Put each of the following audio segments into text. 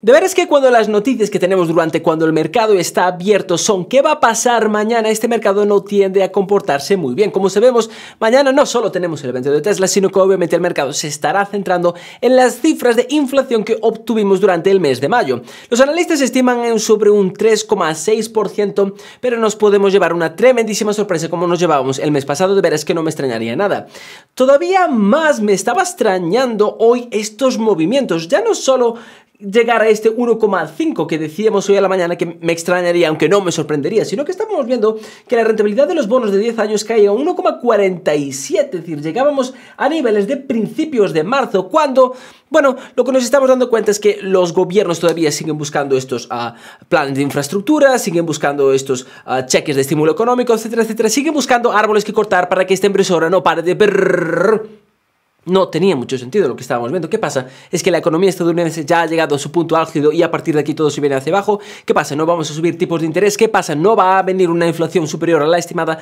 De veras que cuando las noticias que tenemos durante cuando el mercado está abierto son qué va a pasar mañana, este mercado no tiende a comportarse muy bien. Como sabemos, mañana no solo tenemos el evento de Tesla, sino que obviamente el mercado se estará centrando en las cifras de inflación que obtuvimos durante el mes de mayo. Los analistas estiman en sobre un 3,6%, pero nos podemos llevar una tremendísima sorpresa como nos llevábamos el mes pasado. De veras que no me extrañaría nada. Todavía más me estaba extrañando hoy estos movimientos, ya no solo llegar a este 1,5 que decíamos hoy a la mañana que me extrañaría, aunque no me sorprendería, sino que estamos viendo que la rentabilidad de los bonos de 10 años caía a 1,47, es decir, llegábamos a niveles de principios de marzo, cuando, bueno, lo que nos estamos dando cuenta es que los gobiernos todavía siguen buscando estos ah, planes de infraestructura, siguen buscando estos ah, cheques de estímulo económico, etcétera, etcétera, siguen buscando árboles que cortar para que esta impresora no pare de no tenía mucho sentido lo que estábamos viendo. ¿Qué pasa? Es que la economía estadounidense ya ha llegado a su punto álgido y a partir de aquí todo se viene hacia abajo. ¿Qué pasa? No vamos a subir tipos de interés. ¿Qué pasa? No va a venir una inflación superior a la estimada.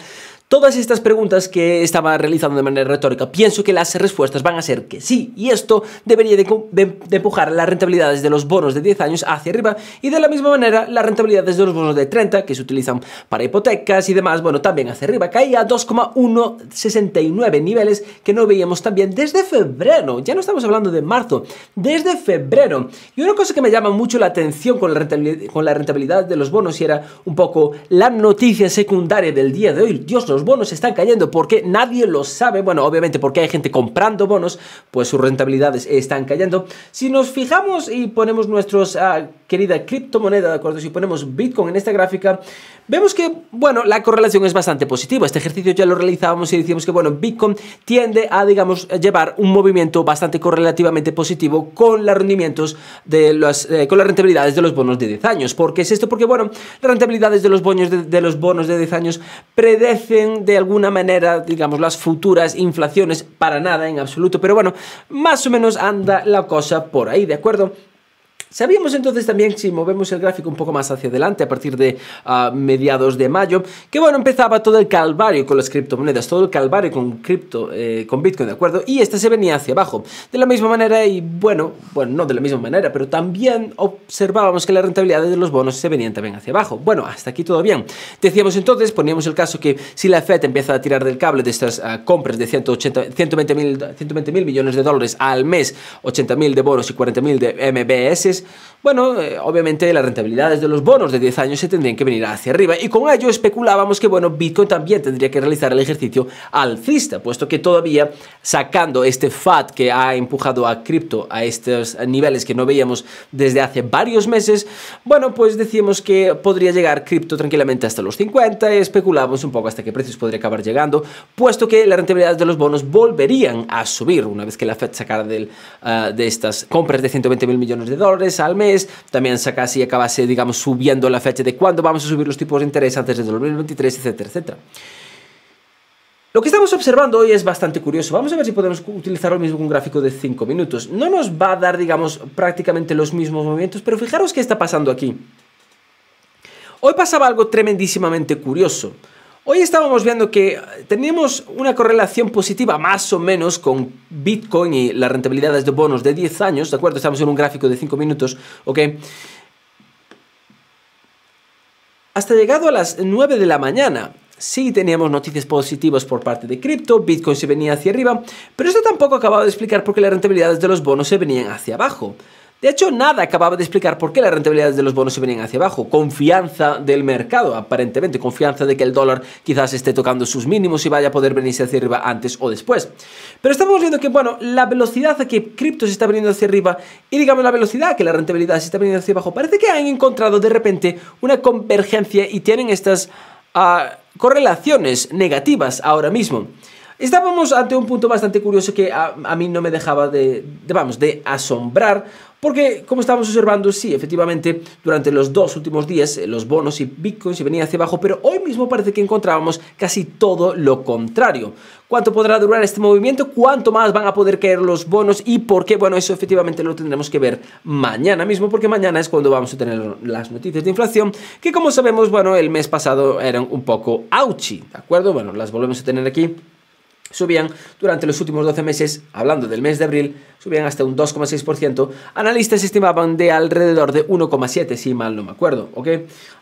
Todas estas preguntas que estaba realizando de manera retórica, pienso que las respuestas van a ser que sí, y esto debería de, empujar las rentabilidades de los bonos de 10 años hacia arriba, y de la misma manera las rentabilidades de los bonos de 30, que se utilizan para hipotecas y demás, bueno, también hacia arriba, caía a 2,169 niveles que no veíamos también desde febrero, ya no estamos hablando de marzo, desde febrero. Y una cosa que me llama mucho la atención con la rentabilidad, con la rentabilidad de los bonos y era un poco la noticia secundaria del día de hoy, Dios nos los bonos están cayendo porque nadie lo sabe, bueno, obviamente porque hay gente comprando bonos, pues sus rentabilidades están cayendo. Si nos fijamos y ponemos nuestra ah, querida criptomoneda, ¿de acuerdo? Si ponemos Bitcoin en esta gráfica, Vemos que, bueno, la correlación es bastante positiva. Este ejercicio ya lo realizábamos y decíamos que, bueno, Bitcoin tiende a, digamos, eh, llevar un movimiento bastante correlativamente positivo con los rendimientos de las, eh, con las rentabilidades de los bonos de 10 años. ¿Por qué es esto? Porque, bueno, las rentabilidades de los bonos de, de los bonos de 10 años predecen de alguna manera, digamos, las futuras inflaciones para nada en absoluto. Pero bueno, más o menos anda la cosa por ahí, ¿de acuerdo? Sabíamos entonces también, si movemos el gráfico un poco más hacia adelante, a partir de ah, mediados de mayo, que bueno, empezaba todo el calvario con las criptomonedas, todo el calvario con cripto, eh, con Bitcoin, ¿de acuerdo? Y esta se venía hacia abajo. De la misma manera, y bueno, bueno, no de la misma manera, pero también observábamos que la rentabilidad de los bonos se venían también hacia abajo. Bueno, hasta aquí todo bien. Decíamos entonces, poníamos el caso que si la FED empieza a tirar del cable de estas ah, compras de 180, 120 mil millones de dólares al mes, 80.000 mil de bonos y 40.000 de MBS, Entonces, Bueno, eh, obviamente las rentabilidades de los bonos de 10 años se tendrían que venir hacia arriba y con ello especulábamos que, bueno, Bitcoin también tendría que realizar el ejercicio alcista, puesto que todavía sacando este FAT que ha empujado a cripto a estos niveles que no veíamos desde hace varios meses, bueno, pues decíamos que podría llegar cripto tranquilamente hasta los 50 especulábamos un poco hasta qué precios podría acabar llegando, puesto que las rentabilidades de los bonos volverían a subir una vez que la Fed sacara del, eh, de estas compras de 120 mil millones de dólares al mes también También y acabase, digamos, subiendo la fecha de cuándo vamos a subir los tipos de interés antes de 2023, etcétera, etcétera. Lo que estamos observando hoy es bastante curioso. Vamos a ver si podemos utilizar lo mismo un gráfico de 5 minutos. No nos va a dar, digamos, prácticamente los mismos movimientos, pero fijaros qué está pasando aquí. Hoy pasaba algo tremendísimamente curioso. Hoy estábamos viendo que eh, teníamos una correlación positiva más o menos con Bitcoin y las rentabilidades de este bonos de 10 años, ¿de acuerdo? Estamos en un gráfico de 5 minutos, ¿ok? Hasta llegado a las 9 de la mañana, sí teníamos noticias positivas por parte de cripto, Bitcoin se venía hacia arriba, pero esto tampoco acababa de explicar por qué las rentabilidades de los bonos se venían hacia abajo. De hecho, nada acababa de explicar por qué la rentabilidad de los bonos se venían hacia abajo. Confianza del mercado, aparentemente, confianza de que el dólar quizás esté tocando sus mínimos y vaya a poder venirse hacia arriba antes o después. Pero estamos viendo que, bueno, la velocidad a que cripto se está viniendo hacia arriba y, digamos, la velocidad a que la rentabilidad se está viniendo hacia abajo, parece que han encontrado de repente una convergencia y tienen estas ah, correlaciones negativas ahora mismo. Estábamos ante un punto bastante curioso que a, mí no me dejaba de, vamos, de asombrar porque, como estamos observando, sí, efectivamente, durante los dos últimos días eh, los bonos y bitcoins se venían hacia abajo, pero hoy mismo parece que encontrábamos casi todo lo contrario. ¿Cuánto podrá durar este movimiento? ¿Cuánto más van a poder caer los bonos? ¿Y por qué? Bueno, eso efectivamente lo tendremos que ver mañana mismo, porque mañana es cuando vamos a tener las noticias de inflación, que como sabemos, bueno, el mes pasado eran un poco ouchy, ¿de acuerdo? Bueno, las volvemos a tener aquí subían durante los últimos 12 meses, hablando del mes de abril, subían hasta un 2,6%. Analistas estimaban de alrededor de 1,7, si mal no me acuerdo, ¿ok?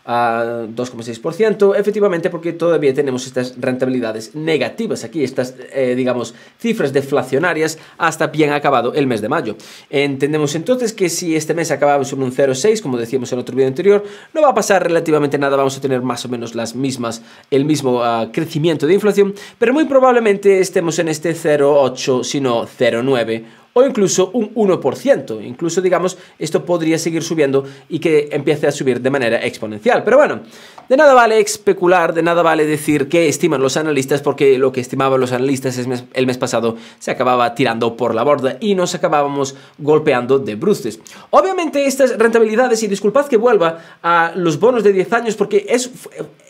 a 2,6%, efectivamente porque todavía tenemos estas rentabilidades negativas aquí, estas, eh, digamos, cifras deflacionarias hasta bien acabado el mes de mayo. Entendemos entonces que si este mes acabamos en un 0,6, como decíamos en otro vídeo anterior, no va a pasar relativamente nada, vamos a tener más o menos las mismas, el mismo ah, crecimiento de inflación, pero muy probablemente estemos en este 0,8, sino no 0,9 o incluso un 1%. Incluso, digamos, esto podría seguir subiendo y que empiece a subir de manera exponencial. Pero bueno, de nada vale especular, de nada vale decir qué estiman los analistas, porque lo que estimaban los analistas el mes pasado se acababa tirando por la borda y nos acabábamos golpeando de bruces. Obviamente estas rentabilidades, y disculpad que vuelva a los bonos de 10 años, porque es,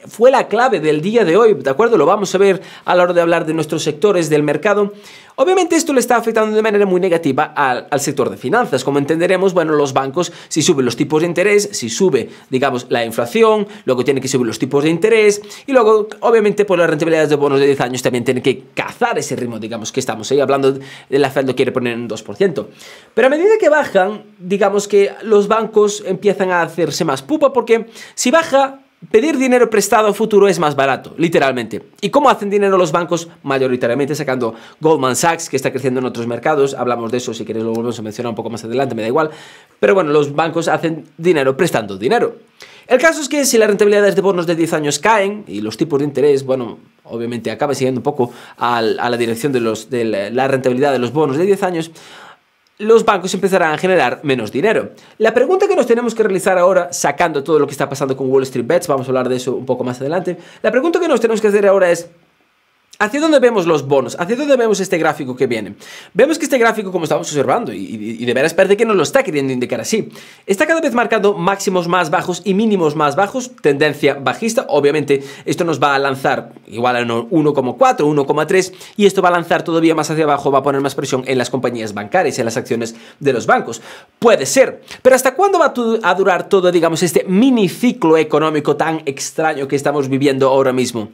fue la clave del día de hoy, ¿de acuerdo? Lo vamos a ver a la hora de hablar de nuestros sectores del mercado. Obviamente esto le está afectando de manera muy negativa al, sector de finanzas. Como entenderemos, bueno, los bancos, si suben los tipos de interés, si sube, digamos, la inflación, luego tienen que subir los tipos de interés y luego, obviamente, por las rentabilidades de bonos de 10 años también tienen que cazar ese ritmo, digamos, que estamos ahí hablando de la Fed lo quiere poner en 2%. Pero a medida que bajan, digamos que los bancos empiezan a hacerse más pupa porque si baja Pedir dinero prestado a futuro es más barato, literalmente. ¿Y cómo hacen dinero los bancos? Mayoritariamente sacando Goldman Sachs, que está creciendo en otros mercados. Hablamos de eso, si queréis lo volvemos a mencionar un poco más adelante, me da igual. Pero bueno, los bancos hacen dinero prestando dinero. El caso es que si las rentabilidades de bonos de 10 años caen y los tipos de interés, bueno, obviamente acaba siguiendo un poco a la dirección de, los, de la rentabilidad de los bonos de 10 años, los bancos empezarán a generar menos dinero. La pregunta que nos tenemos que realizar ahora, sacando todo lo que está pasando con Wall Street Bets, vamos a hablar de eso un poco más adelante, la pregunta que nos tenemos que hacer ahora es, ¿Hacia dónde vemos los bonos? ¿Hacia dónde vemos este gráfico que viene? Vemos que este gráfico, como estamos observando, y, de veras parece que nos lo está queriendo indicar así, está cada vez marcando máximos más bajos y mínimos más bajos, tendencia bajista. Obviamente, esto nos va a lanzar igual a 1,4, 1,3, y esto va a lanzar todavía más hacia abajo, va a poner más presión en las compañías bancarias, en las acciones de los bancos. Puede ser, pero ¿hasta cuándo va a durar todo, digamos, este mini ciclo económico tan extraño que estamos viviendo ahora mismo?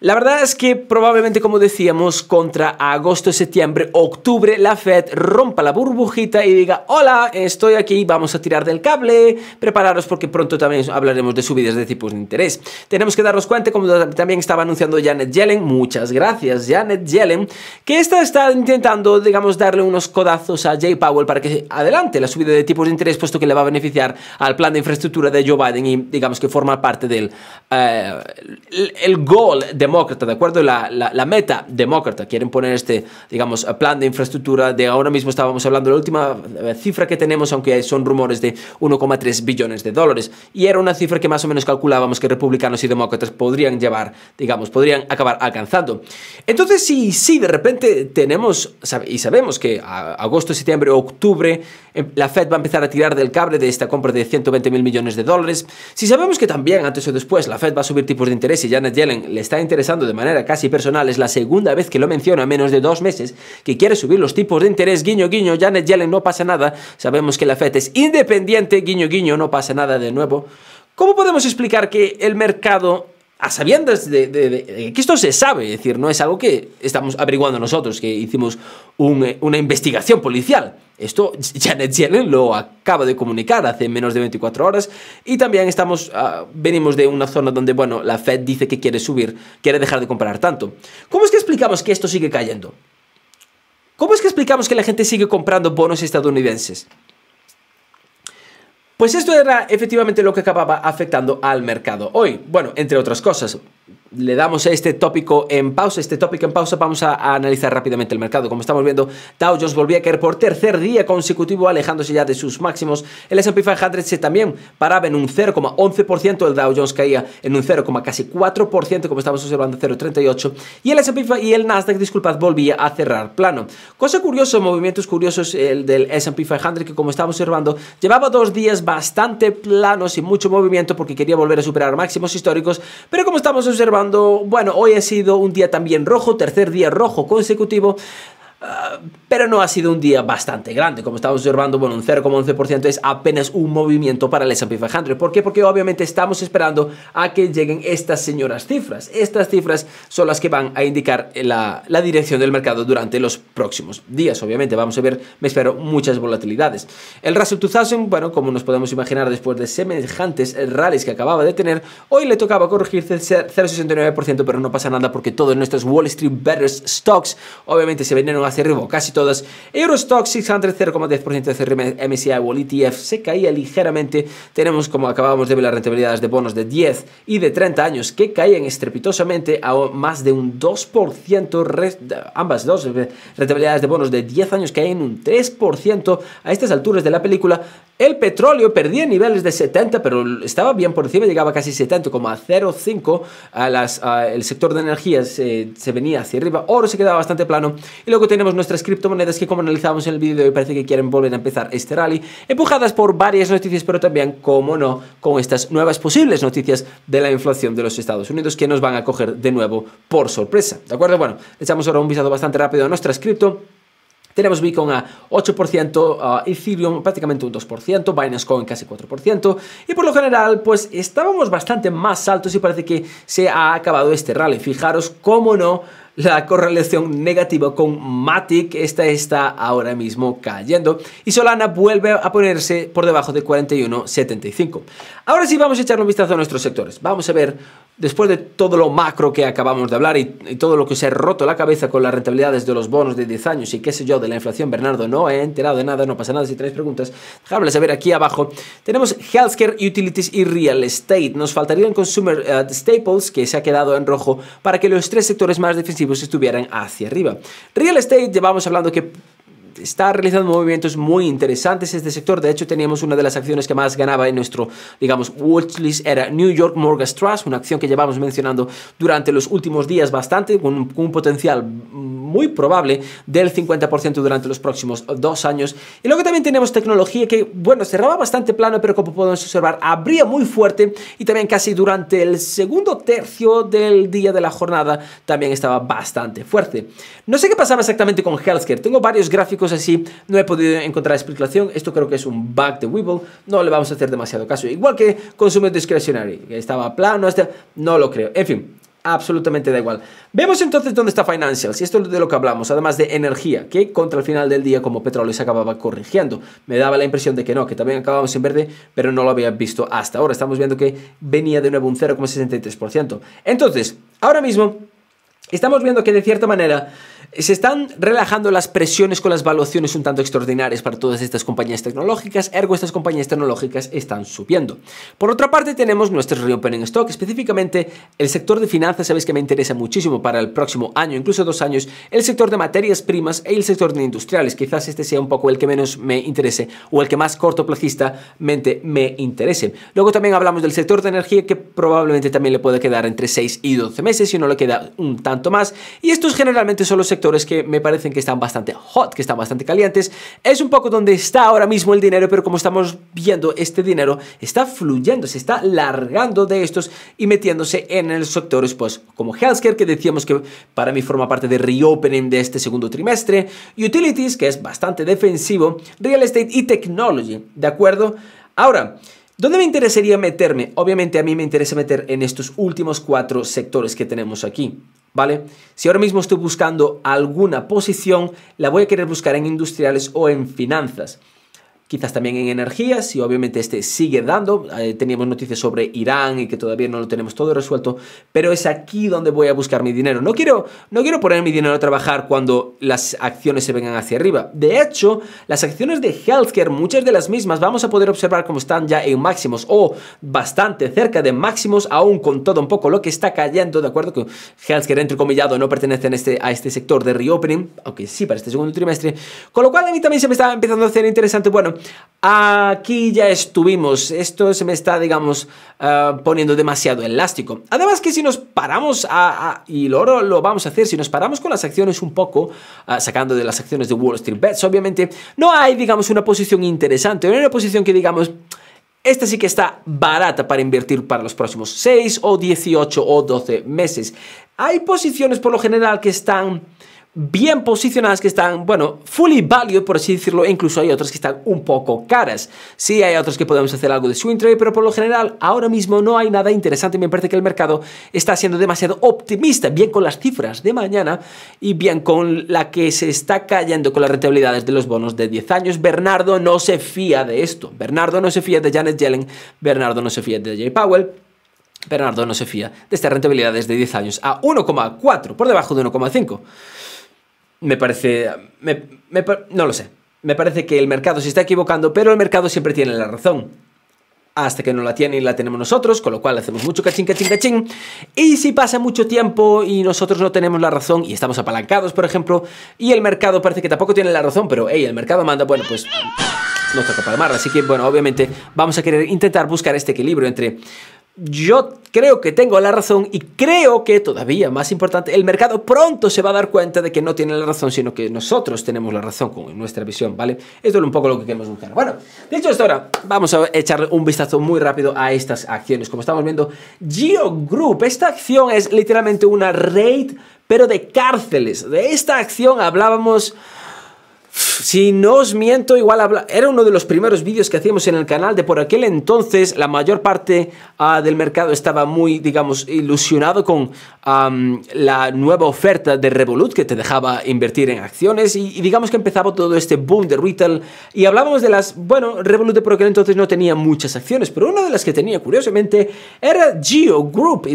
La verdad es que probablemente, como decíamos, contra agosto, septiembre, octubre, la Fed rompa la burbujita y diga, hola, estoy aquí, vamos a tirar del cable, prepararos porque pronto también hablaremos de subidas de tipos de interés. Tenemos que darnos cuenta, como también estaba anunciando Janet Yellen, muchas gracias Janet Yellen, que esta está intentando, digamos, darle unos codazos a Jay Powell para que adelante la subida de tipos de interés, puesto que le va a beneficiar al plan de infraestructura de Joe Biden y digamos que forma parte del eh, el, goal de demócrata, ¿de acuerdo? La, la, meta demócrata, quieren poner este, digamos, plan de infraestructura de ahora mismo estábamos hablando, la última eh, cifra que tenemos, aunque son rumores de 1,3 billones de dólares, y era una cifra que más o menos calculábamos que republicanos y demócratas podrían llevar, digamos, podrían acabar alcanzando. Entonces, si, si de repente tenemos, y sabemos que a agosto, septiembre, octubre, eh, la Fed va a empezar a tirar del cable de esta compra de 120 mil millones de dólares, si sabemos que también antes o después la Fed va a subir tipos de interés y Janet Yellen le está interesando, de manera casi personal, es la segunda vez que lo menciona a menos de dos meses, que quiere subir los tipos de interés, guiño guiño, Janet Yellen no pasa nada, sabemos que la FED es independiente, guiño guiño, no pasa nada de nuevo. ¿Cómo podemos explicar que el mercado a sabiendas de, que esto se sabe, es decir, no es algo que estamos averiguando nosotros, que hicimos eh, una investigación policial. Esto Janet Yellen lo acaba de comunicar hace menos de 24 horas y también estamos, ah, venimos de una zona donde, bueno, la Fed dice que quiere subir, quiere dejar de comprar tanto. ¿Cómo es que explicamos que esto sigue cayendo? ¿Cómo es que explicamos que la gente sigue comprando bonos estadounidenses? Pues esto era efectivamente lo que acababa afectando al mercado hoy. Bueno, entre otras cosas, le damos este tópico en pausa. Este tópico en pausa vamos a, analizar rápidamente el mercado. Como estamos viendo, Dow Jones volvía a caer por tercer día consecutivo, alejándose ya de sus máximos. El S&P 500 se también paraba en un 0,11%. El Dow Jones caía en un 0, casi 4%, como estamos observando, 0,38%. Y el S&P y el Nasdaq, disculpad, volvía a cerrar plano. Cosa curiosa, movimientos curiosos el del S&P 500, que como estamos observando, llevaba dos días bastante planos y mucho movimiento porque quería volver a superar máximos históricos. Pero como estamos observando, bueno, hoy ha sido un día también rojo, tercer día rojo consecutivo, pero no ha sido un día bastante grande. Como estamos observando, bueno, un 0,11% es apenas un movimiento para el S&P 500. ¿Por qué? Porque obviamente estamos esperando a que lleguen estas señoras cifras. Estas cifras son las que van a indicar la, dirección del mercado durante los próximos días. Obviamente vamos a ver, me espero, muchas volatilidades. El Russell 2000, bueno, como nos podemos imaginar después de semejantes rallies que acababa de tener, hoy le tocaba corregirse 0,69%, pero no pasa nada porque todos nuestros Wall Street Betters Stocks obviamente se vendieron las derribó casi todas. Eurostock 600 0,10% de CRM, MSCI World ETF se caía ligeramente. Tenemos, como acabamos de ver, las rentabilidades de bonos de 10 y de 30 años que caían estrepitosamente a más de un 2%. Ambas dos eh, rentabilidades de bonos de 10 años caen un 3%. A estas alturas de la película el petróleo perdía niveles de 70, pero estaba bien por encima, llegaba casi 70,05 a A el sector de energía se, venía hacia arriba, oro se quedaba bastante plano. Y luego tenemos nuestras criptomonedas que, como analizamos en el vídeo de parece que quieren volver a empezar este rally, empujadas por varias noticias, pero también, como no, con estas nuevas posibles noticias de la inflación de los Estados Unidos que nos van a coger de nuevo por sorpresa. ¿De acuerdo? Bueno, echamos ahora un visado bastante rápido a nuestras cripto. Tenemos Bitcoin a 8%, Ethereum prácticamente un 2%, Binance Coin casi 4%, y por lo general, pues estábamos bastante más altos y parece que se ha acabado este rally. Fijaros cómo no la correlación negativa con Matic. Esta está ahora mismo cayendo. Y Solana vuelve a ponerse por debajo de 41.75. Ahora sí vamos a echar un vistazo a nuestros sectores. Vamos a ver, después de todo lo macro que acabamos de hablar y, todo lo que se ha roto la cabeza con las rentabilidades de los bonos de 10 años y qué sé yo de la inflación, Bernardo, no he enterado de nada, no pasa nada si tenéis preguntas. Déjame ver aquí abajo. Tenemos healthcare, utilities y real estate. Nos faltarían consumer eh, staples, que se ha quedado en rojo, para que los tres sectores más defensivos si estuvieran hacia arriba. Real estate, llevamos hablando que está realizando movimientos muy interesantes este sector. De hecho, teníamos una de las acciones que más ganaba en nuestro, digamos, watchlist, era New York Mortgage Trust, una acción que llevamos mencionando durante los últimos días bastante, con un, potencial muy probable del 50% durante los próximos dos años. Y luego también tenemos tecnología que, bueno, cerraba bastante plano, pero como podemos observar, abría muy fuerte y también casi durante el segundo tercio del día de la jornada también estaba bastante fuerte. No sé qué pasaba exactamente con Healthcare. Tengo varios gráficos así. No he podido encontrar explicación. Esto creo que es un bug de Weevil. No le vamos a hacer demasiado caso. Igual que consumo discretionary, que estaba plano, no lo creo. En fin, absolutamente da igual. Vemos entonces dónde está Financials, y esto es de lo que hablamos, además de energía, que contra el final del día como petróleo se acababa corrigiendo. Me daba la impresión de que no, que también acabamos en verde, pero no lo había visto hasta ahora. Estamos viendo que venía de nuevo un 0,63%. Entonces, ahora mismo estamos viendo que de cierta manera se están relajando las presiones con las valuaciones un tanto extraordinarias para todas estas compañías tecnológicas, ergo estas compañías tecnológicas están subiendo. Por otra parte tenemos nuestro reopening stock, específicamente el sector de finanzas, sabéis que me interesa muchísimo para el próximo año, incluso dos años, el sector de materias primas e el sector de industriales. Quizás este sea un poco el que menos me interese o el que más mente me interese. Luego también hablamos del sector de energía que probablemente también le puede quedar entre 6 y 12 meses si no le queda un tanto más. Y estos generalmente son los sectores que me parecen que están bastante hot, que están bastante calientes. Es un poco donde está ahora mismo el dinero, pero como estamos viendo, este dinero está fluyendo, se está largando de estos y metiéndose en los sectores pues como healthcare, que decíamos que para mí forma parte de reopening de este segundo trimestre, utilities, que es bastante defensivo, real estate y technology, ¿de acuerdo? Ahora, ¿Dónde me interesaría meterme? Obviamente a mí me interesa meter en estos últimos cuatro sectores que tenemos aquí. ¿vale? Si ahora mismo estoy buscando alguna posición, la voy a querer buscar en industriales o en finanzas quizás también en energías y obviamente este sigue dando. Eh, teníamos noticias sobre Irán y que todavía no lo tenemos todo resuelto, pero es aquí donde voy a buscar mi dinero. No quiero, no quiero poner mi dinero a trabajar cuando las acciones se vengan hacia arriba. De hecho, las acciones de healthcare, muchas de las mismas, vamos a poder observar cómo están ya en máximos o bastante cerca de máximos, aún con todo un poco lo que está cayendo, ¿de acuerdo? Que healthcare, entre comillado, no pertenece este, a este sector de reopening, aunque sí para este segundo trimestre, con lo cual a mí también se me estaba empezando a hacer interesante, bueno, aquí ya estuvimos. Esto se me está, digamos, eh, poniendo demasiado elástico. Además que si nos paramos a, y lo vamos a hacer, si nos paramos con las acciones un poco, eh, sacando de las acciones de Wall Street Bets, obviamente, no hay, digamos, una posición interesante, una posición que, digamos, esta sí que está barata para invertir para los próximos 6 o 18 o 12 meses. Hay posiciones por lo general que están bien posicionadas que están, bueno, fully valued, por así decirlo, e incluso hay otras que están un poco caras. Sí, hay otras que podemos hacer algo de swing trade, pero por lo general ahora mismo no hay nada interesante. Me parece que el mercado está siendo demasiado optimista, bien con las cifras de mañana y bien con la que se está cayendo con las rentabilidades de los bonos de 10 años. Bernardo no se fía de esto. Bernardo no se fía de Janet Yellen, Bernardo no se fía de Jay Powell. Bernardo no se fía de estas rentabilidades de 10 años a 1,4, por debajo de 1,5 me parece... Me, no lo sé. Me parece que el mercado se está equivocando, pero el mercado siempre tiene la razón. Hasta que no la tiene y la tenemos nosotros, con lo cual hacemos mucho cachín, cachín, cachín. Y si pasa mucho tiempo y nosotros no tenemos la razón y estamos apalancados, por ejemplo, y el mercado parece que tampoco tiene la razón, pero el mercado manda, bueno, pues no toca palmar. Así que, bueno, obviamente vamos a querer intentar buscar este equilibrio entre yo creo que tengo la razón y creo que todavía más importante, el mercado pronto se va a dar cuenta de que no tiene la razón, sino que nosotros tenemos la razón con nuestra visión, ¿vale? Esto es un poco lo que queremos buscar. Bueno, dicho esto ahora, vamos a echarle un vistazo muy rápido a estas acciones. Como estamos viendo, Geo Group, esta acción es literalmente una raid, pero de cárceles. De esta acción hablábamos si no os miento, igual era uno de los primeros vídeos que hacíamos en el canal de por aquel entonces, la mayor parte ah, del mercado estaba muy, digamos, ilusionado con la nueva oferta de Revolut que te dejaba invertir en acciones y, digamos que empezaba todo este boom de retail y hablábamos de las, bueno, Revolut de por aquel entonces no tenía muchas acciones, pero una de las que tenía curiosamente era Geo Group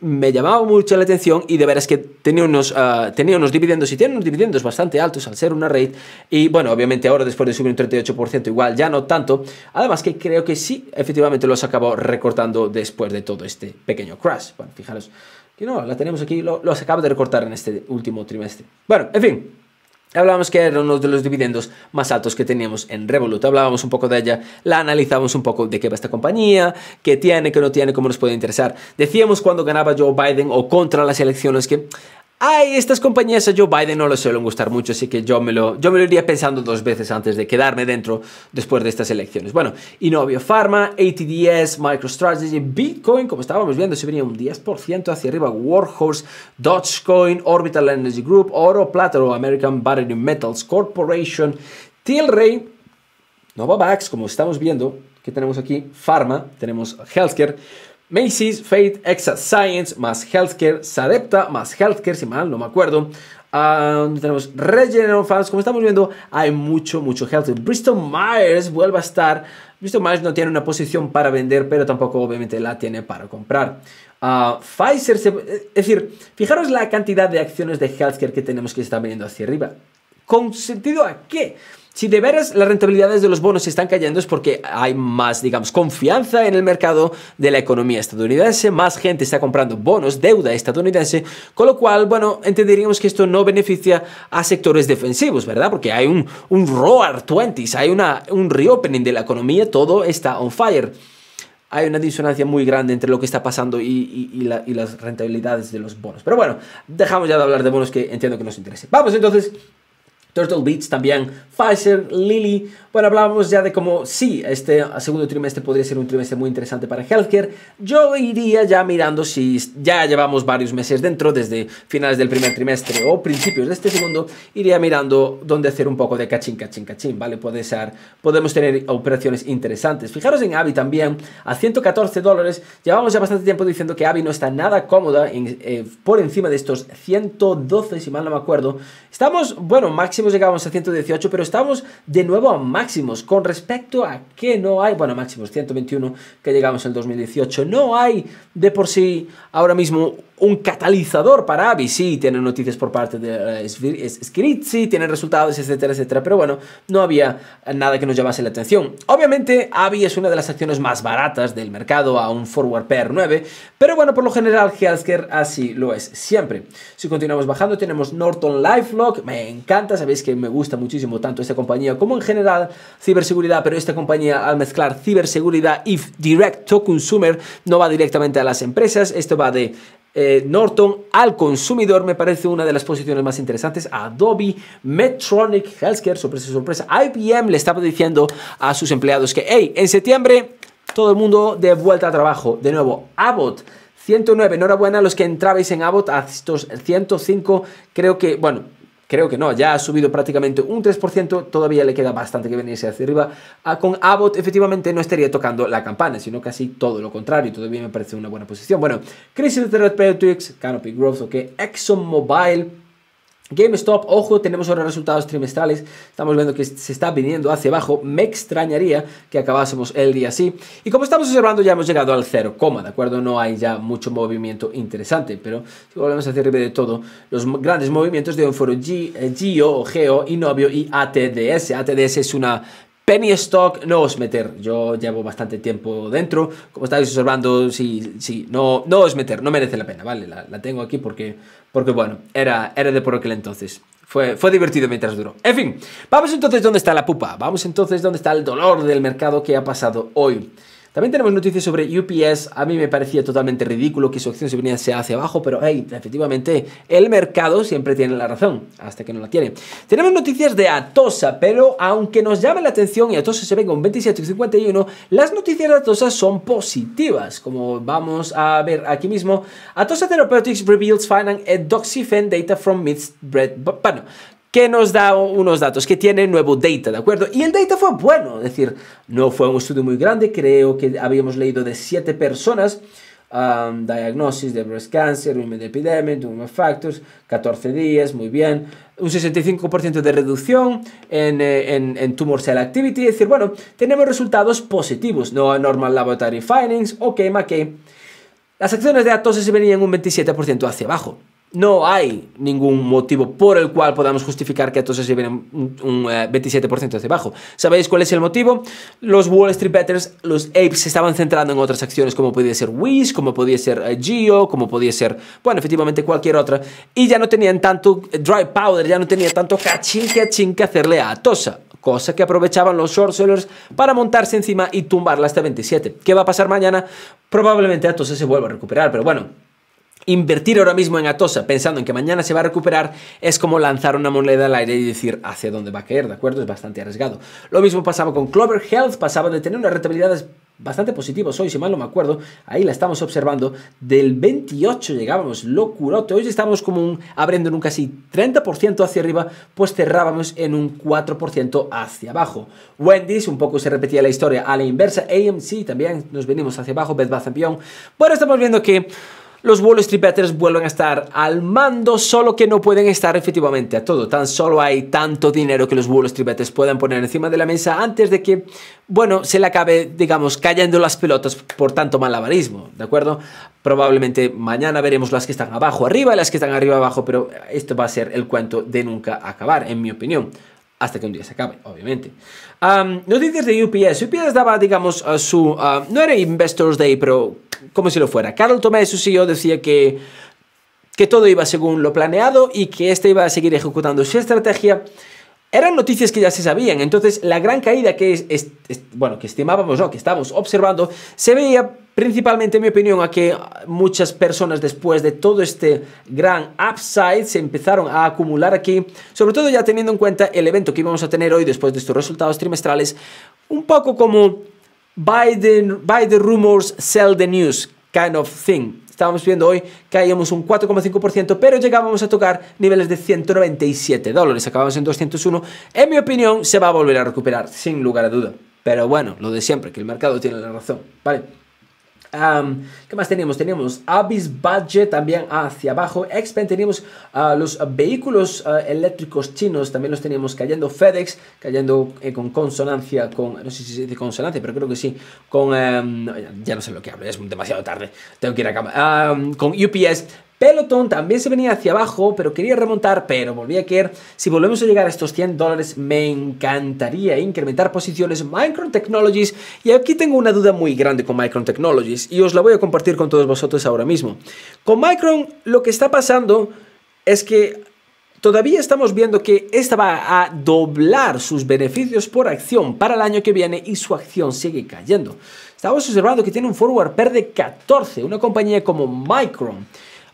me llamaba mucho la atención y de veras que tenía unos, ah, unos dividendos y tiene unos dividendos bastante altos al ser una RAID y bueno, obviamente ahora después de subir un 38% igual ya no tanto, además que creo que sí, efectivamente los acabo recortando después de todo este pequeño crash. Bueno, fijaros que no, la tenemos aquí, los acabo de recortar en este último trimestre. Bueno, en fin, Hablábamos que era uno de los dividendos más altos que teníamos en Revolut. Hablábamos un poco de ella, la analizábamos un poco de qué va esta compañía, qué tiene, qué no tiene, cómo nos puede interesar. Decíamos cuando ganaba Joe Biden o contra las elecciones que ay, estas compañías a Joe Biden no le suelen gustar mucho, así que yo me, lo, yo iría pensando dos veces antes de quedarme dentro después de estas elecciones. Bueno, había Pharma, ATDS, MicroStrategy, Bitcoin, como estábamos viendo, se venía un 10% hacia arriba, Warhorse, Dogecoin, Orbital Energy Group, Oro Plátano, American Battery Metals Corporation, Tilray, Novavax, como estamos viendo, que tenemos aquí, Pharma, tenemos Healthcare, Macy's, Faith, Exa Science, más Healthcare, Sadepta, más Healthcare, si mal no me acuerdo. Ah, tenemos Regeneron Fans, como estamos viendo, hay mucho, mucho Healthcare. Bristol Myers vuelve a estar. Bristol Myers no tiene una posición para vender, pero tampoco obviamente la tiene para comprar. Ah, Pfizer, es decir, fijaros la cantidad de acciones de healthcare que tenemos que estar viniendo hacia arriba. ¿Con sentido a qué? Si de veras las rentabilidades de los bonos están cayendo es porque hay más, digamos, confianza en el mercado de la economía estadounidense, más gente está comprando bonos, deuda estadounidense, con lo cual, bueno, entenderíamos que esto no beneficia a sectores defensivos, ¿verdad? Porque hay un, un roar 20s, hay una, un reopening de la economía, todo está on fire hay una disonancia muy grande entre lo que está pasando y, y, las rentabilidades de los bonos. Pero bueno, dejamos ya de hablar de bonos que entiendo que nos interese. Vamos entonces Turtle Beach también, Pfizer, Lilly. Bueno, hablábamos ya de cómo sí, este segundo trimestre podría ser un trimestre muy interesante para healthcare. Yo iría ya mirando si ya llevamos varios meses dentro, desde finales del primer trimestre o principios de este segundo, iría mirando dónde hacer un poco de cachín, cachín, cachín, ¿vale? Puede ser, podemos tener operaciones interesantes. Fijaros en Avi también, a 114 dólares, llevamos ya bastante tiempo diciendo que Avi no está nada cómoda eh, por encima de estos 112, si mal no me acuerdo. Estamos, bueno, máximo llegamos a 118, pero estamos de nuevo a máximos con respecto a que no hay, bueno, máximos 121 que llegamos en 2018. No hay de por sí ahora mismo un catalizador para Avi. Sí, tiene noticias por parte de eh, sí, tiene resultados, etcétera, etcétera. Pero bueno, no había nada que nos llamase la atención. Obviamente, Avi es una de las acciones más baratas del mercado a un forward pair e 9. Pero bueno, por lo general, Healthcare así lo es siempre. Si continuamos bajando, tenemos Norton Lifelock. Me encanta, sabéis que me gusta muchísimo tanto esta compañía como en general ciberseguridad. Pero esta compañía, al mezclar ciberseguridad y direct to consumer, no va directamente a las empresas. Esto va de eh, Norton al consumidor me parece una de las posiciones más interesantes. Adobe, Medtronic, Healthcare, sorpresa, sorpresa. IBM le estaba diciendo a sus empleados que, hey, en septiembre todo el mundo de vuelta a trabajo. De nuevo, Abbott. 109, enhorabuena a los que entrabais en Abbott, a estos 105, creo que, bueno, Creo que no, ya ha subido prácticamente un 3%, todavía le queda bastante que venirse hacia arriba. Ah, con Abbott efectivamente no estaría tocando la campana, sino casi todo lo contrario, todavía me parece una buena posición. Bueno, Crisis Therapeutics, Canopy Growth, ok, ExxonMobil, GameStop, ojo, tenemos ahora resultados trimestrales, estamos viendo que se está viniendo hacia abajo, me extrañaría que acabásemos el día así. Y como estamos observando ya hemos llegado al 0, ¿de acuerdo? No hay ya mucho movimiento interesante, pero volvemos a hacer de todo, los grandes movimientos de un foro eh, Gio, Geo, Inovio y ATDS. ATDS es una Penny Stock no os meter. Yo llevo bastante tiempo dentro. Como estáis observando, sí, sí, no, no os meter. No merece la pena, ¿vale? La, tengo aquí porque, porque bueno, era, era de por aquel entonces. Fue, fue, divertido mientras duró. En fin, vamos entonces dónde está la pupa. Vamos entonces dónde está el dolor del mercado que ha pasado hoy. También tenemos noticias sobre UPS. A mí me parecía totalmente ridículo que su acción se viniera hacia abajo, pero hey, efectivamente, el mercado siempre tiene la razón, hasta que no la tiene. Tenemos noticias de Atosa, pero aunque nos llame la atención y Atosa se venga un 27,51, las noticias de Atosa son positivas. Como vamos a ver aquí mismo, Atosa Therapeutics reveals Final and data from mid-bread. Bueno, que nos da unos datos, que tiene nuevo data, ¿de acuerdo? Y el data fue bueno, es decir, no fue un estudio muy grande, creo que habíamos leído de 7 personas, um, diagnosis de breast cancer, women epidemic, tumor factors, 14 días, muy bien, un 65% de reducción en, eh, en, en, tumor cell activity, es decir, bueno, tenemos resultados positivos, no normal laboratory findings, ok, ok. Las acciones de Atosis venían un 27% hacia abajo no hay ningún motivo por el cual podamos justificar que entonces se lleven un, 27% eh, hacia abajo. ¿Sabéis cuál es el motivo? Los Wall Street Betters, los apes, se estaban centrando en otras acciones como podía ser Wish, como podía ser eh, Gio, como podía ser, bueno, efectivamente cualquier otra, y ya no tenían tanto eh, dry powder, ya no tenían tanto cachín, cachín que hacerle a Atosa cosa que aprovechaban los short sellers para montarse encima y tumbarla hasta 27. ¿Qué va a pasar mañana? Probablemente Atosa se vuelva a recuperar, pero bueno, Invertir ahora mismo en Atosa pensando en que mañana se va a recuperar es como lanzar una moneda al aire y decir hacia dónde va a caer, ¿de acuerdo? Es bastante arriesgado. Lo mismo pasaba con Clover Health, pasaba de tener unas rentabilidades bastante positivas hoy, si mal no me acuerdo, ahí la estamos observando, del 28 llegábamos, locurote, hoy estamos como abriendo en un casi 30% hacia arriba, pues cerrábamos en un 4% hacia abajo. Wendy's, un poco se repetía la historia a la inversa, AMC también nos venimos hacia abajo, Bed Bath Beyond. Bueno, estamos viendo que los Wall Street vuelven a estar al mando, solo que no pueden estar efectivamente a todo. Tan solo hay tanto dinero que los Wall Street Betters puedan poner encima de la mesa antes de que, bueno, se le acabe, digamos, cayendo las pelotas por tanto malabarismo, ¿de acuerdo? Probablemente mañana veremos las que están abajo arriba y las que están arriba abajo, pero esto va a ser el cuento de nunca acabar, en mi opinión hasta que un día se acabe, obviamente. noticias de UPS. UPS daba, digamos, su... no era Investors Day, pero como si lo fuera. Carl Tomé, su CEO, decía que, que todo iba según lo planeado y que este iba a seguir ejecutando su estrategia eran noticias que ya se sabían, entonces la gran caída que, es, bueno, que estimábamos, que estábamos observando, se veía principalmente, en mi opinión, a que muchas personas después de todo este gran upside se empezaron a acumular aquí, sobre todo ya teniendo en cuenta el evento que íbamos a tener hoy después de estos resultados trimestrales, un poco como buy buy the rumors, sell the news kind of thing estábamos viendo hoy caíamos un 4,5%, pero llegábamos a tocar niveles de 197 dólares, acabamos en 201. En mi opinión, se va a volver a recuperar, sin lugar a duda. Pero bueno, lo de siempre, que el mercado tiene la razón, ¿vale? ¿Qué más tenemos? Teníamos Abyss Budget también hacia abajo. Expen tenemos uh, ah, los vehículos ah, eléctricos chinos, también los teníamos cayendo. FedEx cayendo eh, con consonancia, con no sé si se dice consonancia, pero creo que sí. Con em, ya no sé lo que hablo, es demasiado tarde. Tengo que ir a cama. con UPS Peloton también se venía hacia abajo, pero quería remontar, pero volvía a caer. Si volvemos a llegar a estos 100 dólares, me encantaría incrementar posiciones Micron Technologies. Y aquí tengo una duda muy grande con Micron Technologies y os la voy a compartir con todos vosotros ahora mismo. Con Micron lo que está pasando es que Todavía estamos viendo que esta va a doblar sus beneficios por acción para el año que viene y su acción sigue cayendo. Estamos observando que tiene un forward PER de 14, una compañía como Micron.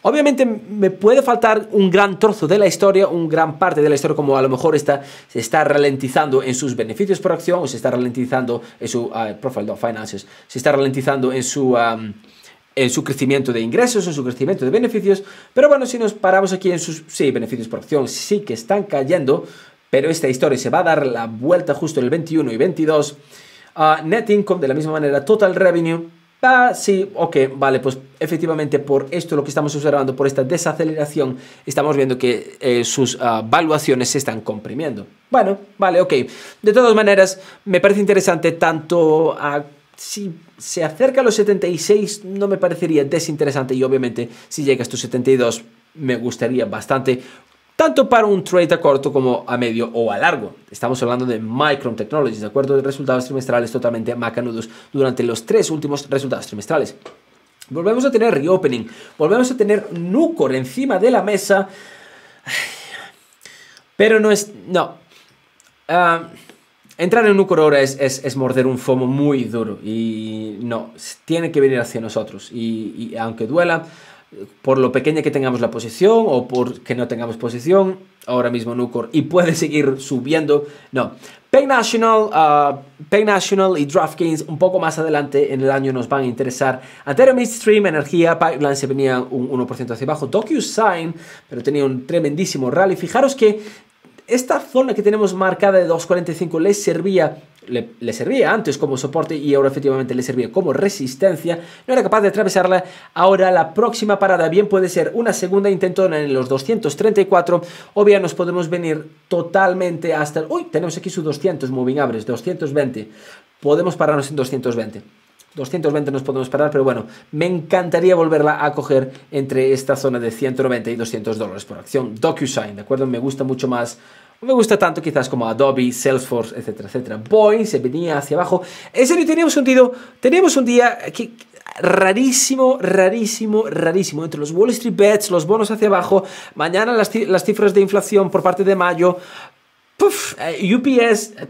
Obviamente me puede faltar un gran trozo de la historia, un gran parte de la historia, como a lo mejor está, se está ralentizando en sus beneficios por acción, o se está ralentizando en su ah, finances, se está ralentizando en su... en su crecimiento de ingresos, en su crecimiento de beneficios, pero bueno, si nos paramos aquí en sus beneficios por acción, sí que están cayendo, pero esta historia se va a dar la vuelta justo en el 21 y 22. Ah, net income de la misma manera, total revenue, Ah, sí, ok, vale, pues efectivamente por esto lo que estamos observando, por esta desaceleración, estamos viendo que eh, sus ah, valuaciones se están comprimiendo. Bueno, vale, ok. De todas maneras, me parece interesante tanto a... Si se acerca a los 76, no me parecería desinteresante y obviamente si llega a estos 72, me gustaría bastante tanto para un trade a corto como a medio o a largo. Estamos hablando de Micron Technologies, de acuerdo, de resultados trimestrales totalmente macanudos durante los tres últimos resultados trimestrales. Volvemos a tener reopening, volvemos a tener Nucor encima de la mesa, pero no es... no. Ah, entrar en Nucor ahora es, morder un FOMO muy duro y no, tiene que venir hacia nosotros y aunque duela por lo pequeña que tengamos la posición o por que no tengamos posición. Ahora mismo Nucor y puede seguir subiendo. No. Pay National, ah, Pay National y DraftKings un poco más adelante en el año nos van a interesar. Anterior Midstream, Energía, Pipeline se venía un 1% hacia abajo. sign pero tenía un tremendísimo rally. Fijaros que esta zona que tenemos marcada de 2.45 le servía le, servía antes como soporte y ahora efectivamente le servía como resistencia, no era capaz de atravesarla. Ahora la próxima parada bien puede ser una segunda intentona en los 234 o bien nos podemos venir totalmente hasta... Uy, tenemos aquí su 200 moving 220. Podemos pararnos en 220. 220 nos podemos parar, pero bueno, me encantaría volverla a coger entre esta zona de 190 y 200 dólares por acción DocuSign, ¿de acuerdo? Me gusta mucho más me gusta tanto quizás como Adobe, Salesforce, etcétera, etcétera. Boeing se venía hacia abajo. En serio, teníamos un, día, un día que, rarísimo, rarísimo, rarísimo. Entre los Wall Street Bets, los bonos hacia abajo, mañana las, cifras de inflación por parte de mayo. Puff, eh, UPS, eh,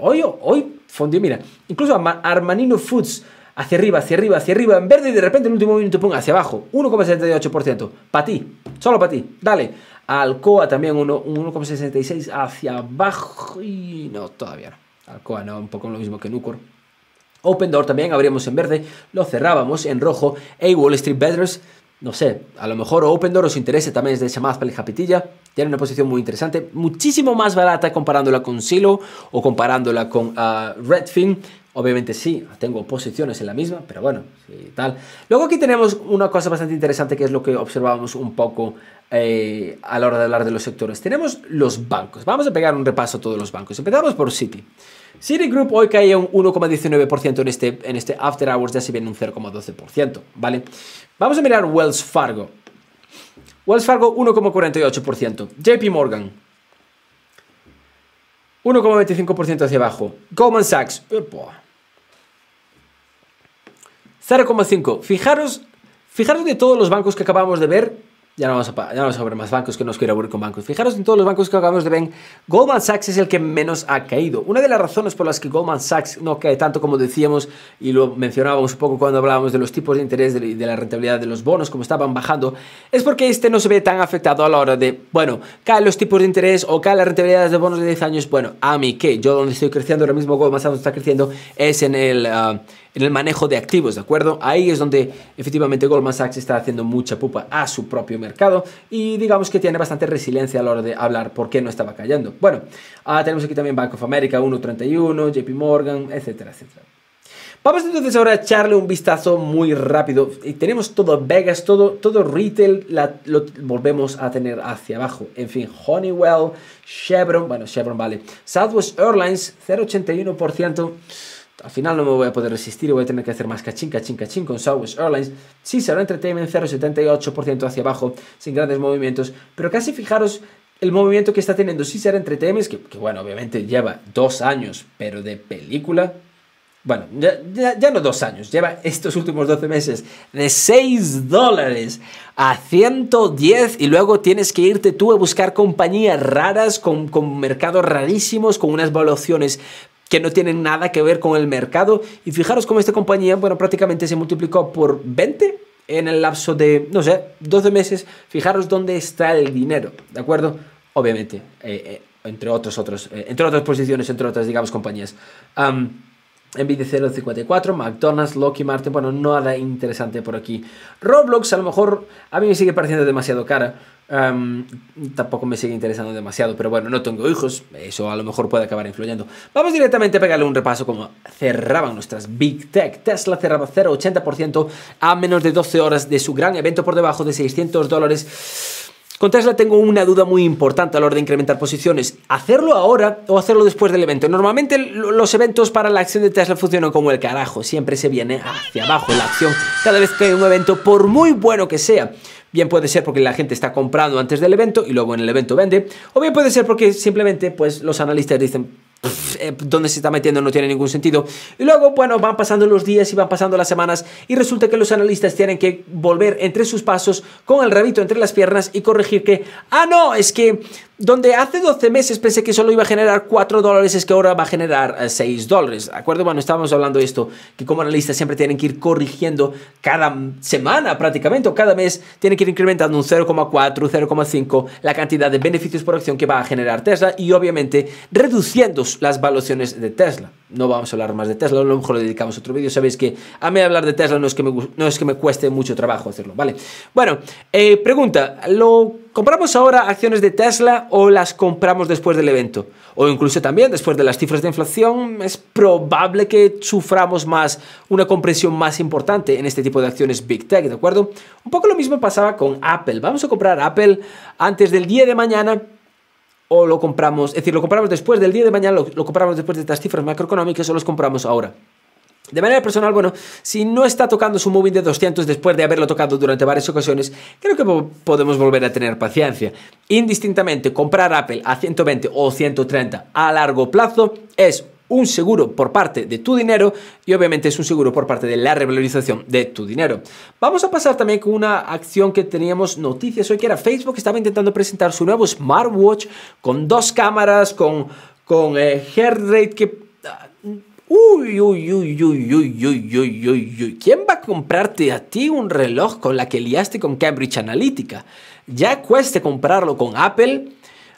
hoy, hoy Fondio, Mira, incluso Armanino Foods hacia arriba, hacia arriba, hacia arriba, en verde y de repente en el último minuto, ponga hacia abajo. 1,78%. Para ti, solo para ti. Dale. Alcoa también 1,66 hacia abajo. Y no, todavía no. Alcoa no, un poco lo mismo que Nucor. Open Door también abríamos en verde, lo cerrábamos en rojo. A Wall Street Betters no sé, a lo mejor Open Door os interese también es de para el capitilla. Tiene una posición muy interesante, muchísimo más barata comparándola con Silo o comparándola con ah, Redfin, Obviamente sí, tengo posiciones en la misma, pero bueno, tal. Luego aquí tenemos una cosa bastante interesante que es lo que observamos un poco eh, a la hora de hablar de los sectores. Tenemos los bancos. Vamos a pegar un repaso a todos los bancos. Empezamos por Citi. Citigroup hoy cae un 1,19% en este, en este After Hours, ya se viene un 0,12%, ¿vale? Vamos a mirar Wells Fargo. Wells Fargo 1,48%. JP Morgan 1,25% hacia abajo. Goldman Sachs. 0,5. Fijaros, fijaros de todos los bancos que acabamos de ver. Ya no, vamos a, ver más bancos, que no os quiero aburrir con bancos. Fijaros en todos los bancos que acabamos de ver. Goldman Sachs es el que menos ha caído. Una de las razones por las que Goldman Sachs no cae tanto como decíamos y lo mencionábamos un poco cuando hablábamos de los tipos de interés y de la rentabilidad de los bonos, como estaban bajando, es porque este no se ve tan afectado a la hora de, bueno, caen los tipos de interés o caen las rentabilidades de bonos de 10 años. Bueno, a mí qué. yo donde estoy creciendo ahora mismo, Goldman Sachs está creciendo, es en el... Ah, en el manejo de activos, ¿de acuerdo? Ahí es donde efectivamente Goldman Sachs está haciendo mucha pupa a su propio mercado y digamos que tiene bastante resiliencia a la hora de hablar por qué no estaba cayendo. Bueno, ah, tenemos aquí también Bank of America 1.31, JP Morgan, etcétera, etcétera. Vamos entonces ahora a echarle un vistazo muy rápido. y Tenemos todo Vegas, todo, todo retail, lo volvemos a tener hacia abajo. En fin, Honeywell, Chevron, bueno, Chevron vale. Southwest Airlines, 0,81%. Al final no me voy a poder resistir y voy a tener que hacer más cachín, cachín, cachín con Southwest Airlines. Sí, Será Entertainment 0,78% hacia abajo, sin grandes movimientos, pero casi fijaros el movimiento que está teniendo César Entertainment, que, que bueno, obviamente lleva dos años, pero de película. Bueno, ya, no dos años, lleva estos últimos 12 meses de 6 dólares a 110 y luego tienes que irte tú a buscar compañías raras con, con mercados rarísimos, con unas valuaciones que no tienen nada que ver con el mercado. Y fijaros cómo esta compañía, bueno, prácticamente se multiplicó por 20 en el lapso de, no sé, 12 meses. Fijaros dónde está el dinero, ¿de acuerdo? Obviamente, eh, eh, entre, otros, otros, eh, entre otras posiciones, entre otras, digamos, compañías. Um, Nvidia 054, McDonald's, Lockheed Martin, bueno, nada interesante por aquí. Roblox a lo mejor a mí me sigue pareciendo demasiado cara tampoco me sigue interesando demasiado, pero bueno, no tengo hijos, eso a lo mejor puede acabar influyendo. Vamos directamente a pegarle un repaso como cerraban nuestras Big Tech. Tesla cerraba 0,80% a menos de 12 horas de su gran evento por debajo de 600 dólares. Con Tesla tengo una duda muy importante a la hora de incrementar posiciones. ¿Hacerlo ahora o hacerlo después del evento? Normalmente los eventos para la acción de Tesla funcionan como el carajo. Siempre se viene hacia abajo la acción cada vez que hay un evento, por muy bueno que sea. Bien puede ser porque la gente está comprando antes del evento y luego en el evento vende. O bien puede ser porque simplemente pues, los analistas dicen, eh, dónde se está metiendo no tiene ningún sentido. Y luego, bueno, van pasando los días y van pasando las semanas y resulta que los analistas tienen que volver entre sus pasos con el rabito entre las piernas y corregir que, ah, no, es que donde hace 12 meses pensé que solo iba a generar 4 dólares, es que ahora va a generar 6 eh, dólares. ¿De acuerdo? Bueno, estábamos hablando de esto, que como analistas siempre tienen que ir corrigiendo cada semana prácticamente o cada mes, tienen que ir incrementando un 0,4, 0,5 la cantidad de beneficios por acción que va a generar Tesla y obviamente reduciendo las valuaciones de Tesla no vamos a hablar más de Tesla, a lo mejor le dedicamos otro vídeo. Sabéis que a mí hablar de Tesla no es que me, no es que me cueste mucho trabajo hacerlo, ¿vale? Bueno, eh, pregunta, ¿lo compramos ahora acciones de Tesla o las compramos después del evento? O incluso también después de las cifras de inflación, es probable que suframos más una compresión más importante en este tipo de acciones Big Tech, ¿de acuerdo? Un poco lo mismo pasaba con Apple. Vamos a comprar Apple antes del día de mañana o lo compramos, es decir, lo compramos después del día de mañana, lo, compramos después de estas cifras macroeconómicas o los compramos ahora. De manera personal, bueno, si no está tocando su móvil de 200 después de haberlo tocado durante varias ocasiones, creo que podemos volver a tener paciencia. Indistintamente, comprar Apple a 120 o 130 a largo plazo es un seguro por parte de tu dinero y obviamente es un seguro por parte de la revalorización de tu dinero. Vamos a pasar también con una acción que teníamos noticias hoy que era Facebook estaba intentando presentar su nuevo smartwatch con dos cámaras, con, con heart eh, rate que... Ah, uy, uy, uy, uy, uy, uy, uy, uy, uy. ¿Quién va a comprarte a ti un reloj con la que liaste con Cambridge Analytica? Ya cueste comprarlo con Apple,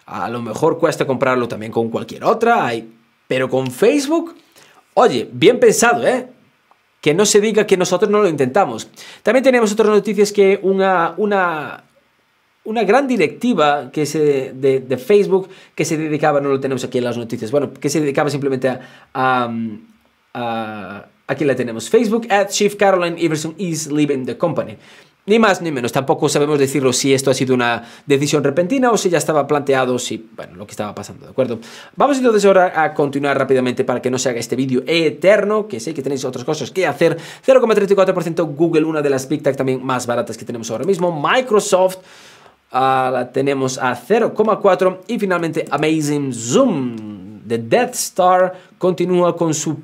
a lo mejor cuesta comprarlo también con cualquier otra. Hay pero con Facebook, oye, bien pensado, ¿eh? Que no se diga que nosotros no lo intentamos. También tenemos otras noticias que una, una, una gran directiva que se, de, Facebook que se dedicaba, no lo tenemos aquí en las noticias, bueno, que se dedicaba simplemente a, Aquí la tenemos. Facebook at Chief Caroline Iverson is leaving the company. Ni más ni menos, tampoco sabemos decirlo si esto ha sido una decisión repentina o si ya estaba planteado, si, bueno, lo que estaba pasando, ¿de acuerdo? Vamos entonces ahora a continuar rápidamente para que no se haga este vídeo eterno, que sé que tenéis otras cosas que hacer. 0,34% Google, una de las Big Tech también más baratas que tenemos ahora mismo. Microsoft, ah, la tenemos a 0,4 y finalmente Amazing Zoom de Death Star continúa con su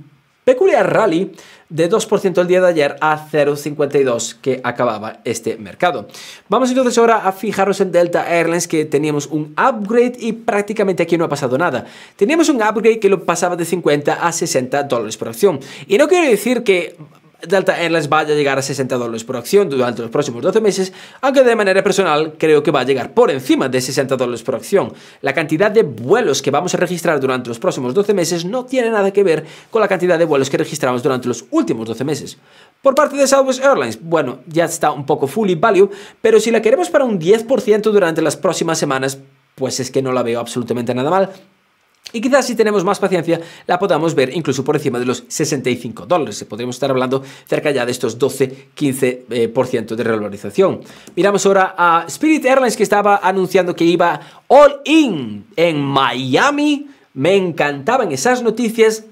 peculiar rally de 2% el día de ayer a 0,52 que acababa este mercado. Vamos entonces ahora a fijarnos en Delta Airlines que teníamos un upgrade y prácticamente aquí no ha pasado nada. Teníamos un upgrade que lo pasaba de 50 a 60 dólares por acción. Y no quiero decir que Delta Airlines vaya a llegar a 60 dólares por acción durante los próximos 12 meses, aunque de manera personal creo que va a llegar por encima de 60 dólares por acción. La cantidad de vuelos que vamos a registrar durante los próximos 12 meses no tiene nada que ver con la cantidad de vuelos que registramos durante los últimos 12 meses. Por parte de Southwest Airlines, bueno, ya está un poco fully value, pero si la queremos para un 10% durante las próximas semanas, pues es que no la veo absolutamente nada mal y quizás si tenemos más paciencia, la podamos ver incluso por encima de los 65 dólares. Podríamos estar hablando cerca ya de estos 12-15% eh, de revalorización. Miramos ahora a Spirit Airlines que estaba anunciando que iba all in en Miami. Me encantaban esas noticias,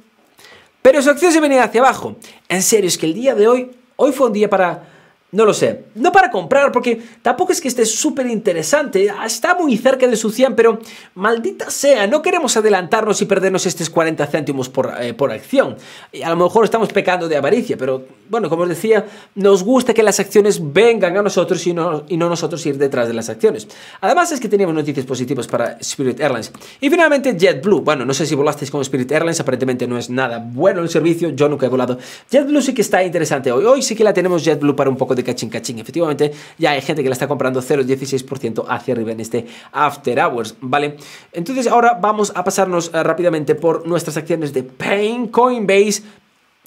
pero su acción se venía hacia abajo. En serio, es que el día de hoy, hoy fue un día para no lo sé. No para comprar, porque tampoco es que esté súper interesante. Ah, está muy cerca de su 100, pero maldita sea, no queremos adelantarnos y perdernos estos 40 céntimos por, eh, acción. a lo mejor estamos pecando de avaricia, pero bueno, como os decía, nos gusta que las acciones vengan a nosotros y no, y no nosotros ir detrás de las acciones. Además es que teníamos noticias positivas para Spirit Airlines. Y finalmente JetBlue. Bueno, no sé si volasteis con Spirit Airlines, aparentemente no es nada bueno el servicio, yo nunca he volado. JetBlue sí que está interesante hoy. Hoy sí que la tenemos JetBlue para un poco de caching cachín Efectivamente, ya hay gente que la está comprando 0,16% hacia arriba en este After Hours, ¿vale? Entonces ahora vamos a pasarnos eh, rápidamente por nuestras acciones de Pain, Coinbase,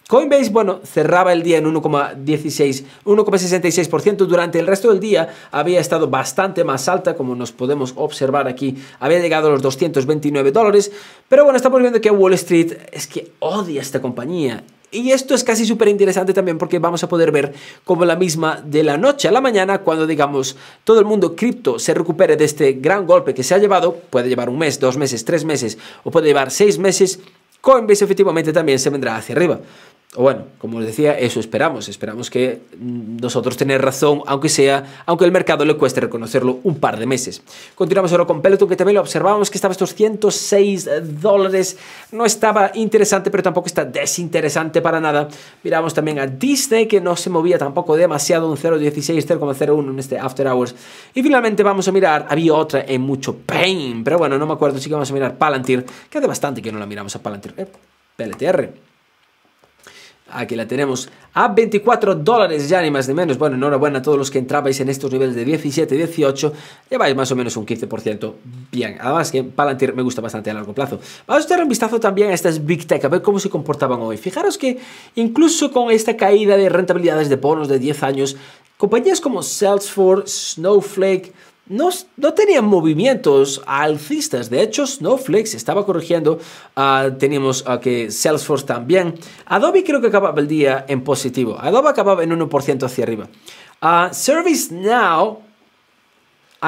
Coinbase, bueno, cerraba el día en 1,16, 1,66%. Durante el resto del día había estado bastante más alta, como nos podemos observar aquí. Había llegado a los 229 dólares. Pero bueno, estamos viendo que Wall Street es que odia esta compañía y esto es casi súper interesante también porque vamos a poder ver como la misma de la noche a la mañana, cuando digamos todo el mundo cripto se recupere de este gran golpe que se ha llevado, puede llevar un mes, dos meses, tres meses o puede llevar seis meses, Coinbase efectivamente también se vendrá hacia arriba. O bueno, como os decía, eso esperamos. Esperamos que mm, nosotros tener razón, aunque sea, aunque el mercado le cueste reconocerlo un par de meses. Continuamos ahora con Peloton, que también lo observamos que estaba estos 106 dólares. No estaba interesante, pero tampoco está desinteresante para nada. Miramos también a Disney, que no se movía tampoco demasiado, un 0.16, 0.01 en este After Hours. Y finalmente vamos a mirar, había otra en mucho pain, pero bueno, no me acuerdo, sí que vamos a mirar Palantir, que hace bastante que no la miramos a Palantir. Eh, PLTR. Aquí la tenemos a 24 dólares ya ni más ni menos. Bueno, enhorabuena a todos los que entrabais en estos niveles de 17, 18. Lleváis más o menos un 15%. Bien, además que Palantir me gusta bastante a largo plazo. Vamos a echar un vistazo también a estas Big Tech, a ver cómo se comportaban hoy. Fijaros que incluso con esta caída de rentabilidades de bonos de 10 años, compañías como Salesforce, Snowflake, no, no tenían movimientos alcistas. De hecho, Snowflake se estaba corrigiendo. Ah, teníamos a ah, que Salesforce también. Adobe creo que acababa el día en positivo. Adobe acababa en 1% hacia arriba. Ah, Service Now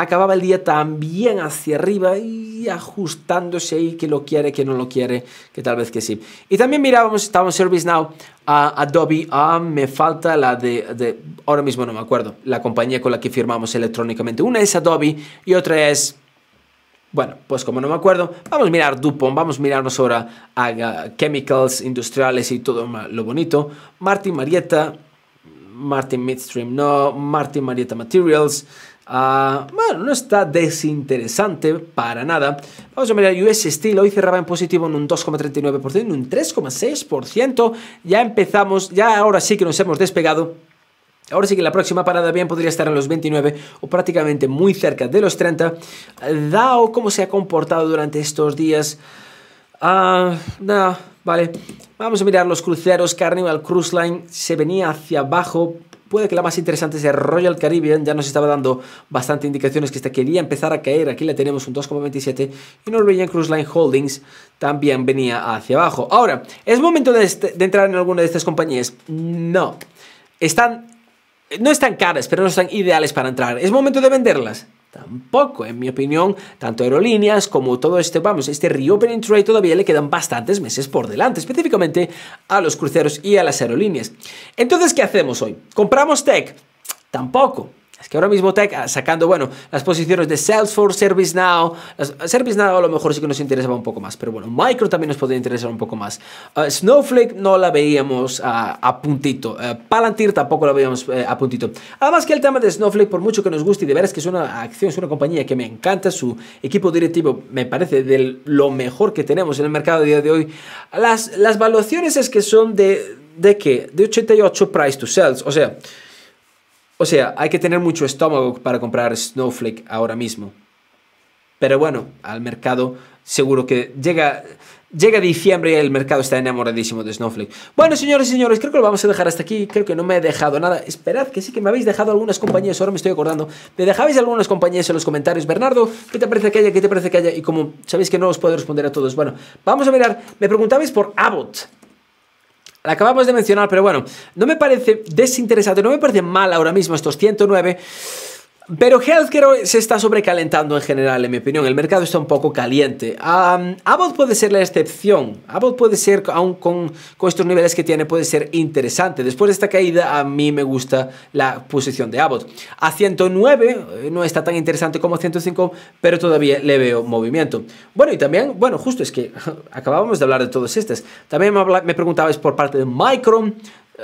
acababa el día también hacia arriba y ajustándose ahí que lo quiere, que no lo quiere, que tal vez que sí. Y también mirábamos, estábamos ServiceNow, a Adobe, a, ah, me falta la de, ahora mismo no me acuerdo, la compañía con la que firmamos electrónicamente. Una es Adobe y otra es... Bueno, pues como no me acuerdo, vamos a mirar Dupont, vamos a mirarnos ahora a, chemicals industriales y todo lo bonito. Martin Marietta, Martin Midstream no, Martin Marietta Materials, Ah, bueno, no está desinteresante para nada. Vamos a mirar US Steel, hoy cerraba en positivo en un 2,39%, en un 3,6%. Ya empezamos, ya ahora sí que nos hemos despegado. Ahora sí que la próxima parada bien podría estar en los 29 o prácticamente muy cerca de los 30. Dao, cómo se ha comportado durante estos días. Ah, vale. Vamos a mirar los cruceros. Carnival Cruise Line se venía hacia abajo puede que la más interesante sea Royal Caribbean, ya nos estaba dando bastante indicaciones que esta quería empezar a caer, aquí la tenemos un 2,27 y Norwegian Cruise Line Holdings también venía hacia abajo. Ahora, ¿es momento de, este, de entrar en alguna de estas compañías? No, están, no están caras, pero no están ideales para entrar. ¿Es momento de venderlas? Tampoco, en mi opinión, tanto aerolíneas como todo este, vamos, este reopening trade todavía le quedan bastantes meses por delante, específicamente a los cruceros y a las aerolíneas. Entonces, ¿qué hacemos hoy? ¿Compramos tech? Tampoco. Es que ahora mismo Tech ah, sacando, bueno, las posiciones de Salesforce, ServiceNow, Service ah, ServiceNow a lo mejor sí que nos interesaba un poco más, pero bueno, Micro también nos podría interesar un poco más. Ah, Snowflake no la veíamos a puntito, Palantir tampoco la veíamos eh, a puntito. Además que el tema de Snowflake, por mucho que nos guste y de veras que es una acción, es una compañía que me encanta, su equipo directivo me parece de lo mejor que tenemos en el mercado a día de hoy, las, las valuaciones es que son de, de qué? De 88 price to sales, o sea... O sea, hay que tener mucho estómago para comprar Snowflake ahora mismo. Pero bueno, al mercado seguro que llega, llega diciembre y el mercado está enamoradísimo de Snowflake. Bueno, señores y señores, creo que lo vamos a dejar hasta aquí. Creo que no me he dejado nada. Esperad que sí que me habéis dejado algunas compañías, ahora me estoy acordando. Me dejabais algunas compañías en los comentarios. Bernardo, ¿qué te parece que haya? ¿Qué te parece que haya? Y como sabéis que no os puedo responder a todos. Bueno, vamos a mirar. Me preguntabais por Abbott la acabamos de mencionar, pero bueno, no me parece desinteresante, no me parece mal ahora mismo estos 109. Pero healthcare se está sobrecalentando en general, en mi opinión. El mercado está un poco caliente. Abbott puede ser la excepción. Abbott puede ser, aún con, estos niveles que tiene, puede ser interesante. Después de esta caída, a mí me gusta la posición de Abbott. A 109 eh, no está tan interesante como 105, pero todavía le veo movimiento. Bueno, y también, bueno, justo es que acabábamos de hablar de todos estos. También me, me preguntabais por parte de Micron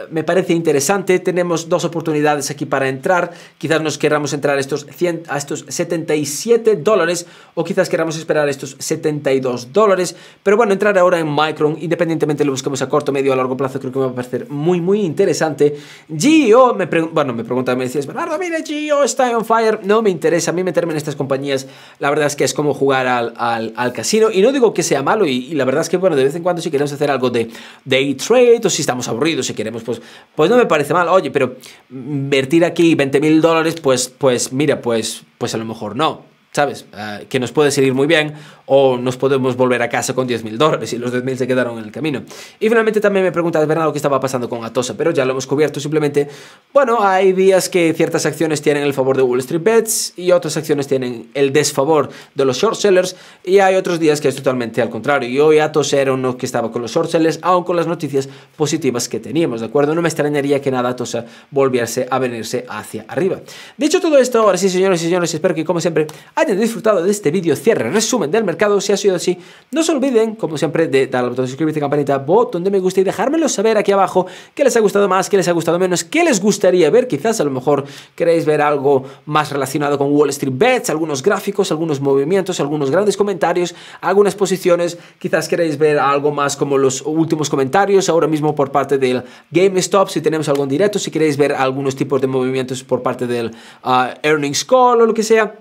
me parece interesante. Tenemos dos oportunidades aquí para entrar. Quizás nos queramos entrar estos a estos 77 dólares o quizás queramos esperar estos 72 dólares. Pero bueno, entrar ahora en Micron, independientemente lo busquemos a corto, medio o a largo plazo, creo que me va a parecer muy, muy interesante. Gio, me bueno, me pregunta, me decías, Bernardo, mire Gio está on fire. No me interesa a mí meterme en estas compañías. La verdad es que es como jugar al, al, casino. Y no digo que sea malo y, y, la verdad es que, bueno, de vez en cuando si queremos hacer algo de day trade o si estamos aburridos, si queremos pues, pues, pues, no me parece mal. Oye, pero invertir aquí 20 mil dólares, pues, pues mira, pues, pues a lo mejor no, ¿sabes? Ah, que nos puede seguir muy bien o nos podemos volver a casa con 10.000 dólares y los 10.000 se quedaron en el camino. Y finalmente también me preguntas, Bernardo, qué estaba pasando con Atosa, pero ya lo hemos cubierto simplemente, bueno, hay días que ciertas acciones tienen el favor de Wall Street Bets y otras acciones tienen el desfavor de los short sellers y hay otros días que es totalmente al contrario. Y hoy Atosa era uno que estaba con los short sellers, aún con las noticias positivas que teníamos, ¿de acuerdo? No me extrañaría que nada Atosa volviese a venirse hacia arriba. Dicho todo esto, ahora sí, señores y señores, espero que como siempre hayan disfrutado de este vídeo cierre resumen del mercado si ha sido así. No se olviden, como siempre, de darle al botón de suscribirse, campanita, botón de me gusta y dejármelo saber aquí abajo qué les ha gustado más, qué les ha gustado menos, qué les gustaría ver. Quizás a lo mejor queréis ver algo más relacionado con Wall Street Bets, algunos gráficos, algunos movimientos, algunos grandes comentarios, algunas posiciones. Quizás queréis ver algo más como los últimos comentarios ahora mismo por parte del GameStop, si tenemos algún directo, si queréis ver algunos tipos de movimientos por parte del ah, Earnings Call o lo que sea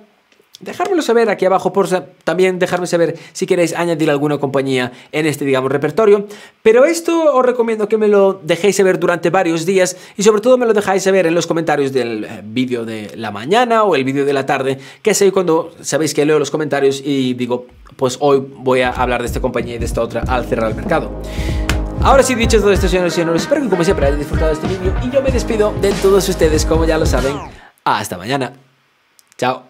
dejármelo saber aquí abajo, por también dejarme saber si queréis añadir alguna compañía en este, digamos, repertorio. Pero esto os recomiendo que me lo dejéis saber durante varios días y sobre todo me lo dejáis saber en los comentarios del eh, vídeo de la mañana o el vídeo de la tarde, que sé cuando sabéis que leo los comentarios y digo, pues hoy voy a hablar de esta compañía y de esta otra al cerrar el mercado. Ahora sí, dicho todo esto, señores y señores, espero que como siempre hayan disfrutado de este vídeo y yo me despido de todos ustedes, como ya lo saben. Hasta mañana. Chao.